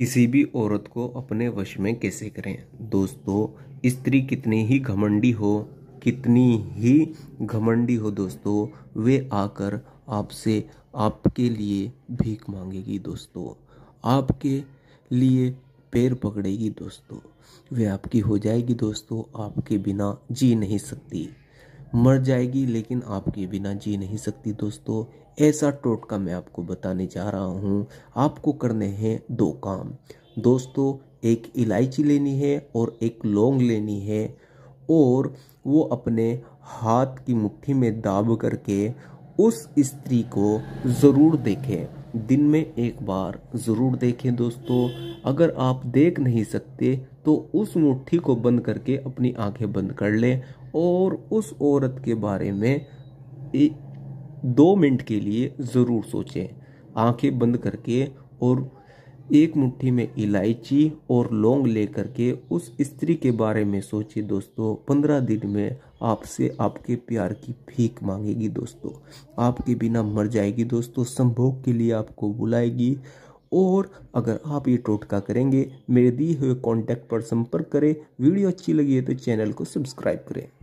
किसी भी औरत को अपने वश में कैसे करें दोस्तों स्त्री कितनी ही घमंडी हो कितनी ही घमंडी हो दोस्तों वे आकर आपसे आपके लिए भीख मांगेगी दोस्तों आपके लिए पैर पकड़ेगी दोस्तों वे आपकी हो जाएगी दोस्तों आपके बिना जी नहीं सकती मर जाएगी लेकिन आपके बिना जी नहीं सकती दोस्तों ऐसा टोटका मैं आपको बताने जा रहा हूँ आपको करने हैं दो काम दोस्तों एक इलायची लेनी है और एक लौंग लेनी है और वो अपने हाथ की मुट्ठी में दाब करके उस स्त्री को ज़रूर देखें दिन में एक बार ज़रूर देखें दोस्तों अगर आप देख नहीं सकते तो उस मुट्ठी को बंद करके अपनी आंखें बंद कर लें और उस औरत के बारे में दो मिनट के लिए ज़रूर सोचें आंखें बंद करके और एक मुट्ठी में इलायची और लौंग लेकर के उस स्त्री के बारे में सोचिए दोस्तों पंद्रह दिन में आपसे आपके प्यार की भीख मांगेगी दोस्तों आपके बिना मर जाएगी दोस्तों संभोग के लिए आपको बुलाएगी और अगर आप ये टोटका करेंगे मेरे दिए हुए कॉन्टैक्ट पर संपर्क करें वीडियो अच्छी लगी है तो चैनल को सब्सक्राइब करें